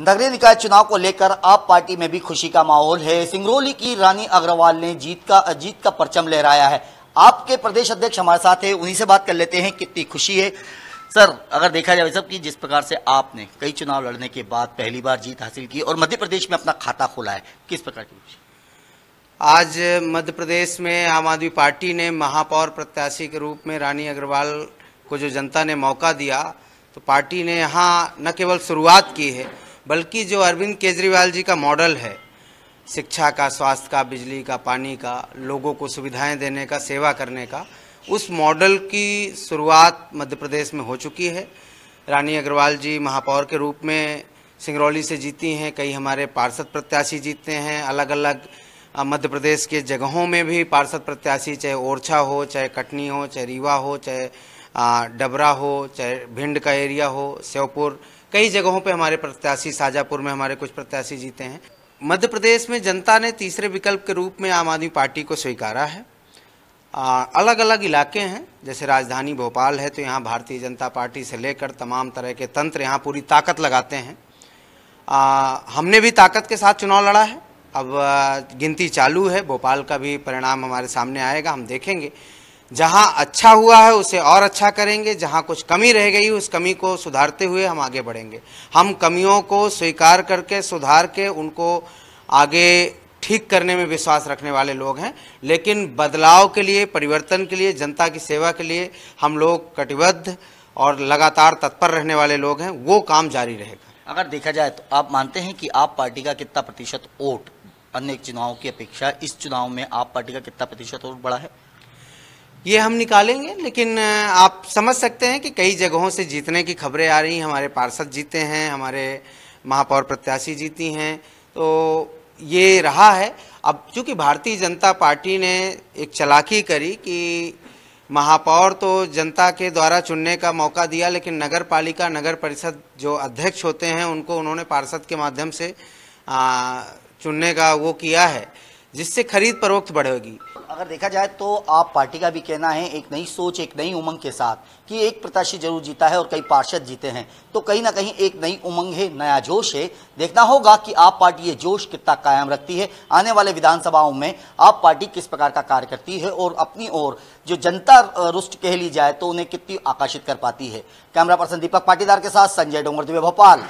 नगरीय निकाय चुनाव को लेकर आप पार्टी में भी खुशी का माहौल है सिंगरौली की रानी अग्रवाल ने जीत का जीत का परचम लहराया है आपके प्रदेश अध्यक्ष हमारे साथ है उन्हीं से बात कर लेते हैं कितनी खुशी है सर अगर देखा जाए सब की जिस प्रकार से आपने कई चुनाव लड़ने के बाद पहली बार जीत हासिल की और मध्य प्रदेश में अपना खाता खोला है किस प्रकार की खुशी आज मध्य प्रदेश में आम आदमी पार्टी ने महापौर प्रत्याशी के रूप में रानी अग्रवाल को जो जनता ने मौका दिया तो पार्टी ने यहाँ न केवल शुरुआत की है बल्कि जो अरविंद केजरीवाल जी का मॉडल है शिक्षा का स्वास्थ्य का बिजली का पानी का लोगों को सुविधाएं देने का सेवा करने का उस मॉडल की शुरुआत मध्य प्रदेश में हो चुकी है रानी अग्रवाल जी महापौर के रूप में सिंगरौली से जीती हैं कई हमारे पार्षद प्रत्याशी जीतते हैं अलग अलग मध्य प्रदेश के जगहों में भी पार्षद प्रत्याशी चाहे ओरछा हो चाहे कटनी हो चाहे रीवा हो चाहे डबरा हो चाहे भिंड का एरिया हो श्योपुर कई जगहों पे हमारे प्रत्याशी शाजापुर में हमारे कुछ प्रत्याशी जीते हैं मध्य प्रदेश में जनता ने तीसरे विकल्प के रूप में आम आदमी पार्टी को स्वीकारा है आ, अलग अलग इलाके हैं जैसे राजधानी भोपाल है तो यहाँ भारतीय जनता पार्टी से लेकर तमाम तरह के तंत्र यहाँ पूरी ताकत लगाते हैं आ, हमने भी ताकत के साथ चुनाव लड़ा है अब गिनती चालू है भोपाल का भी परिणाम हमारे सामने आएगा हम देखेंगे जहां अच्छा हुआ है उसे और अच्छा करेंगे जहां कुछ कमी रह गई उस कमी को सुधारते हुए हम आगे बढ़ेंगे हम कमियों को स्वीकार करके सुधार के उनको आगे ठीक करने में विश्वास रखने वाले लोग हैं लेकिन बदलाव के लिए परिवर्तन के लिए जनता की सेवा के लिए हम लोग कटिबद्ध और लगातार तत्पर रहने वाले लोग हैं वो काम जारी रहेगा अगर देखा जाए तो आप मानते हैं कि आप पार्टी का कितना प्रतिशत वोट अन्य चुनाव की अपेक्षा इस चुनाव में आप पार्टी का कितना प्रतिशत वोट बढ़ा है ये हम निकालेंगे लेकिन आप समझ सकते हैं कि कई जगहों से जीतने की खबरें आ रही हैं हमारे पार्षद जीते हैं हमारे महापौर प्रत्याशी जीती हैं तो ये रहा है अब चूंकि भारतीय जनता पार्टी ने एक चलाकी करी कि महापौर तो जनता के द्वारा चुनने का मौका दिया लेकिन नगर पालिका नगर परिषद जो अध्यक्ष होते हैं उनको उन्होंने पार्षद के माध्यम से आ, चुनने का वो किया है जिससे खरीद परोक्त बढ़ेगी अगर देखा जाए तो आप पार्टी का भी कहना है एक नई सोच एक नई उमंग के साथ कि एक प्रत्याशी जरूर जीता है और कई पार्षद जीते हैं तो कहीं ना कहीं एक नई उमंग है नया जोश है देखना होगा कि आप पार्टी ये जोश कितना कायम रखती है आने वाले विधानसभाओं में आप पार्टी किस प्रकार का कार्य करती है और अपनी ओर जो जनता रुष्ट कह ली जाए तो उन्हें कितनी आकर्षित कर पाती है कैमरा पर्सन दीपक पाटीदार के साथ संजय डोंगर दिव्य भोपाल